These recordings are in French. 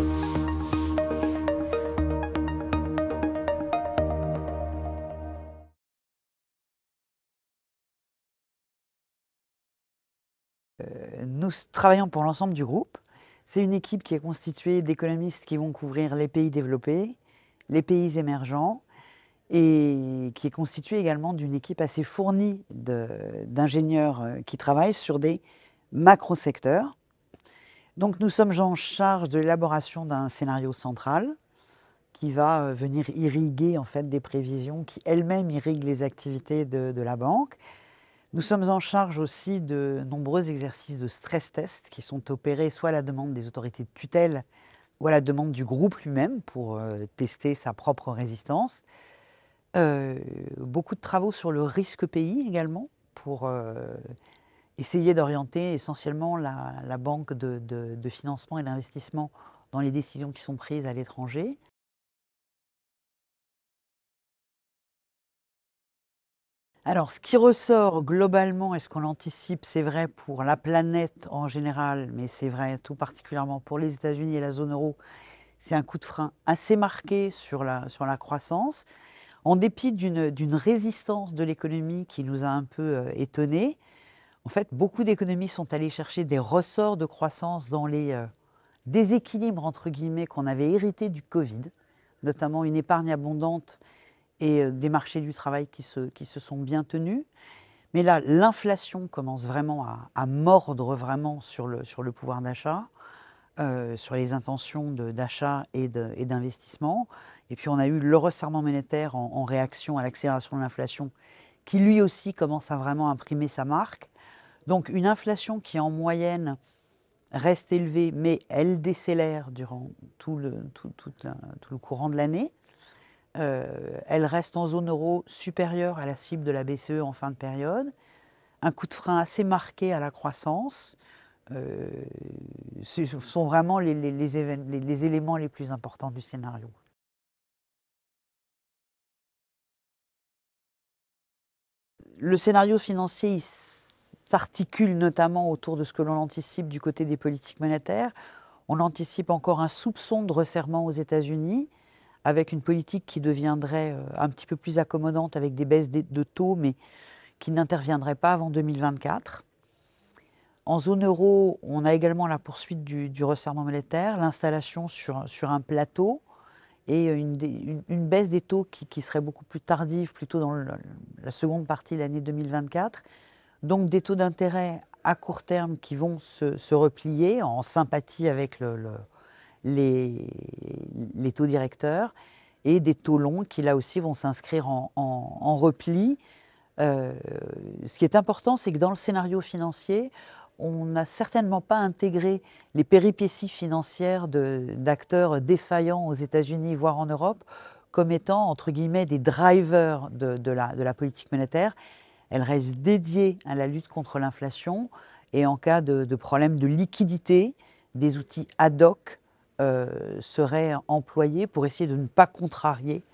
Euh, nous travaillons pour l'ensemble du groupe. C'est une équipe qui est constituée d'économistes qui vont couvrir les pays développés, les pays émergents, et qui est constituée également d'une équipe assez fournie d'ingénieurs euh, qui travaillent sur des macro-secteurs. Donc nous sommes en charge de l'élaboration d'un scénario central qui va euh, venir irriguer en fait des prévisions qui elles-mêmes irriguent les activités de, la banque. Nous sommes en charge aussi de nombreux exercices de stress test qui sont opérés soit à la demande des autorités de tutelle ou à la demande du groupe lui-même pour euh, tester sa propre résistance. Euh, beaucoup de travaux sur le risque pays également pour essayer d'orienter essentiellement la, banque de, financement et d'investissement dans les décisions qui sont prises à l'étranger. Alors, ce qui ressort globalement, et ce qu'on anticipe, c'est vrai pour la planète en général, mais c'est vrai tout particulièrement pour les États-Unis et la zone euro, c'est un coup de frein assez marqué sur la, sur la croissance, en dépit d'une résistance de l'économie qui nous a un peu étonné. Euh, étonnés. En fait, beaucoup d'économistes sont allés chercher des ressorts de croissance dans les euh, déséquilibres, entre guillemets, qu'on avait hérités du Covid, notamment une épargne abondante et euh, des marchés du travail qui se, sont bien tenus. Mais là, l'inflation commence vraiment à, mordre vraiment sur le, pouvoir d'achat, euh, sur les intentions d'achat et d'investissement. Et, puis on a eu le resserrement monétaire en réaction à l'accélération de l'inflation qui lui aussi commence à vraiment imprimer sa marque. Donc une inflation qui en moyenne reste élevée, mais elle décélère durant tout le, tout, le courant de l'année. Euh, elle reste en zone euro supérieure à la cible de la BCE en fin de période. Un coup de frein assez marqué à la croissance. Euh, ce sont vraiment les éléments les plus importants du scénario. le scénario financier s'articule notamment autour de ce que l'on anticipe du côté des politiques monétaires. On anticipe encore un soupçon de resserrement aux États-Unis, avec une politique qui deviendrait euh, un petit peu plus accommodante avec des baisses de taux, mais qui n'interviendrait pas avant 2024. En zone euro, on a également la poursuite du, resserrement monétaire, l'installation sur, un plateau et une, une, baisse des taux qui, serait beaucoup plus tardive, plutôt dans la seconde partie de l'année 2024. Donc des taux d'intérêt à court terme qui vont se, replier en sympathie avec le, les, les, taux directeurs et des taux longs qui là aussi vont s'inscrire en, repli. Euh, ce qui est important, c'est que dans le scénario financier, on n'a certainement pas intégré les péripéties financières d'acteurs défaillants aux États-Unis, voire en Europe, comme étant, entre guillemets, des drivers de, la, politique monétaire. Elle reste dédiée à la lutte contre l'inflation et en cas de, problème de liquidité, des outils ad hoc euh, seraient employés pour essayer de ne pas contrarier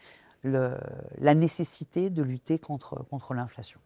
la nécessité de lutter contre l'inflation.